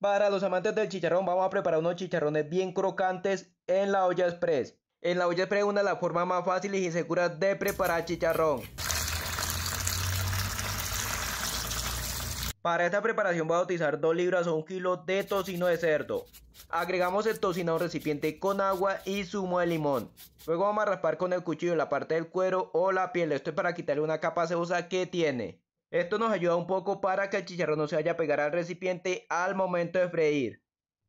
Para los amantes del chicharrón vamos a preparar unos chicharrones bien crocantes en la olla express. En la olla express una de las formas más fáciles y seguras de preparar chicharrón. Para esta preparación voy a utilizar 2 libras o 1 kilo de tocino de cerdo. Agregamos el tocino a un recipiente con agua y zumo de limón. Luego vamos a raspar con el cuchillo la parte del cuero o la piel. Esto es para quitarle una capa sedosa que tiene. Esto nos ayuda un poco para que el chicharrón no se vaya a pegar al recipiente al momento de freír.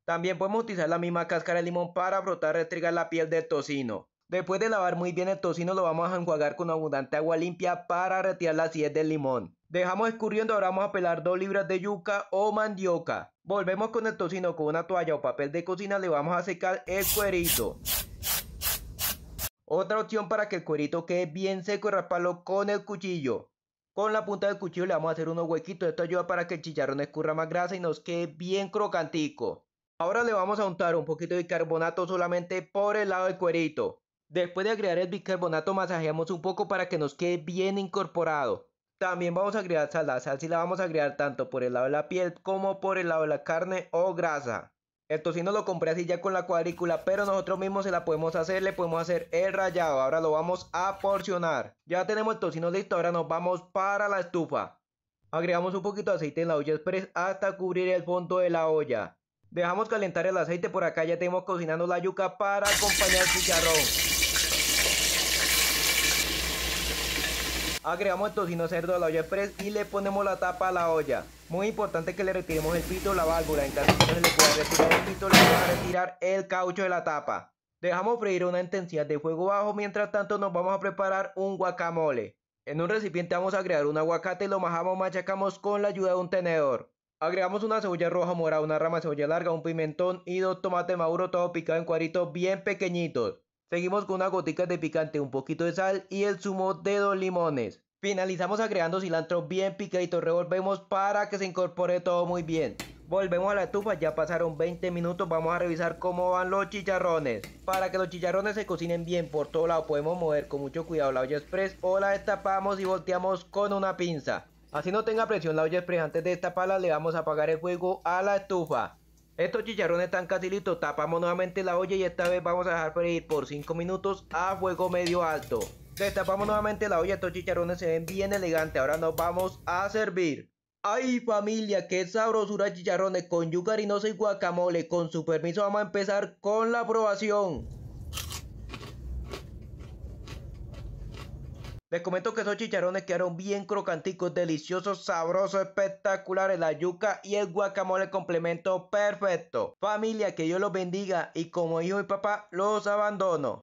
También podemos utilizar la misma cáscara de limón para brotar y restregar la piel del tocino. Después de lavar muy bien el tocino lo vamos a enjuagar con abundante agua limpia para retirar la acidez del limón. Dejamos escurriendo, ahora vamos a pelar 2 libras de yuca o mandioca. Volvemos con el tocino con una toalla o papel de cocina, le vamos a secar el cuerito. Otra opción para que el cuerito quede bien seco es rasparlo con el cuchillo. Con la punta del cuchillo le vamos a hacer unos huequitos. Esto ayuda para que el chicharrón escurra más grasa y nos quede bien crocantico. Ahora le vamos a untar un poquito de bicarbonato solamente por el lado del cuerito. Después de agregar el bicarbonato masajeamos un poco para que nos quede bien incorporado. También vamos a agregar sal. La sal la vamos a agregar tanto por el lado de la piel como por el lado de la carne o grasa. El tocino lo compré así ya con la cuadrícula, pero nosotros mismos se la podemos hacer, le podemos hacer el rayado. Ahora lo vamos a porcionar. Ya tenemos el tocino listo, ahora nos vamos para la estufa. Agregamos un poquito de aceite en la olla express hasta cubrir el fondo de la olla. Dejamos calentar el aceite, por acá ya tenemos cocinando la yuca para acompañar el chicharrón. Agregamos el tocino cerdo a la olla express y le ponemos la tapa a la olla. Muy importante que le retiremos el pito la válvula. En caso de que le pueda retirar el pito, le vamos a retirar el caucho de la tapa. Dejamos freír una intensidad de fuego bajo. Mientras tanto, nos vamos a preparar un guacamole. En un recipiente vamos a agregar un aguacate y lo majamos, machacamos con la ayuda de un tenedor. Agregamos una cebolla roja morada, una rama de cebolla larga, un pimentón y dos tomates maduros, todo picado en cuadritos bien pequeñitos. Seguimos con una goticas de picante, un poquito de sal y el zumo de dos limones. Finalizamos agregando cilantro bien picadito, revolvemos para que se incorpore todo muy bien. Volvemos a la estufa, ya pasaron 20 minutos, vamos a revisar cómo van los chicharrones. Para que los chicharrones se cocinen bien por todo lado, podemos mover con mucho cuidado la olla express o la destapamos y volteamos con una pinza. Así no tenga presión la olla express, antes de destaparla le vamos a apagar el fuego a la estufa. Estos chicharrones están casi listos, tapamos nuevamente la olla y esta vez vamos a dejar freír por 5 minutos a fuego medio alto. Destapamos nuevamente la olla, estos chicharrones se ven bien elegantes, ahora nos vamos a servir. ¡Ay familia! ¡Qué sabrosura chicharrones con yuca y guacamole! Con su permiso vamos a empezar con la aprobación. Les comento que esos chicharrones quedaron bien crocanticos, deliciosos, sabrosos, espectaculares. La yuca y el guacamole complemento perfecto. Familia, que Dios los bendiga y como hijo y papá los abandono.